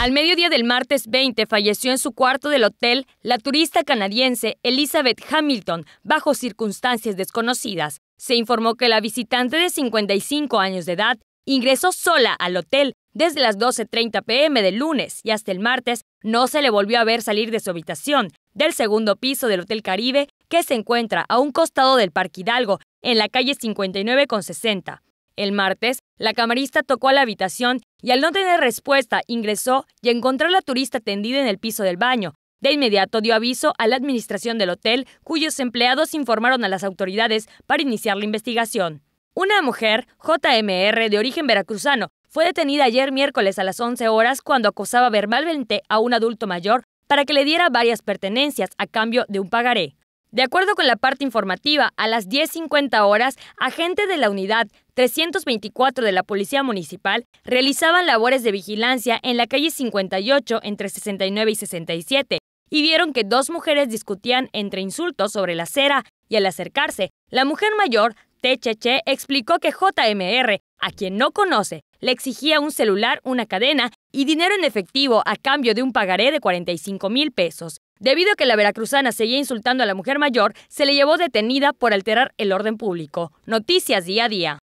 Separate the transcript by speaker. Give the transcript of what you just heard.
Speaker 1: Al mediodía del martes 20 falleció en su cuarto del hotel la turista canadiense Elizabeth Hamilton bajo circunstancias desconocidas. Se informó que la visitante de 55 años de edad ingresó sola al hotel desde las 12.30 pm del lunes y hasta el martes no se le volvió a ver salir de su habitación del segundo piso del Hotel Caribe que se encuentra a un costado del Parque Hidalgo, en la calle 59 con 60. El martes, la camarista tocó a la habitación y al no tener respuesta ingresó y encontró a la turista tendida en el piso del baño. De inmediato dio aviso a la administración del hotel, cuyos empleados informaron a las autoridades para iniciar la investigación. Una mujer, JMR, de origen veracruzano, fue detenida ayer miércoles a las 11 horas cuando acosaba verbalmente a un adulto mayor para que le diera varias pertenencias a cambio de un pagaré. De acuerdo con la parte informativa, a las 10.50 horas, agentes de la unidad 324 de la Policía Municipal realizaban labores de vigilancia en la calle 58 entre 69 y 67 y vieron que dos mujeres discutían entre insultos sobre la acera y al acercarse, la mujer mayor, Cheche, explicó que JMR a quien no conoce, le exigía un celular, una cadena y dinero en efectivo a cambio de un pagaré de 45 mil pesos. Debido a que la veracruzana seguía insultando a la mujer mayor, se le llevó detenida por alterar el orden público. Noticias día a día.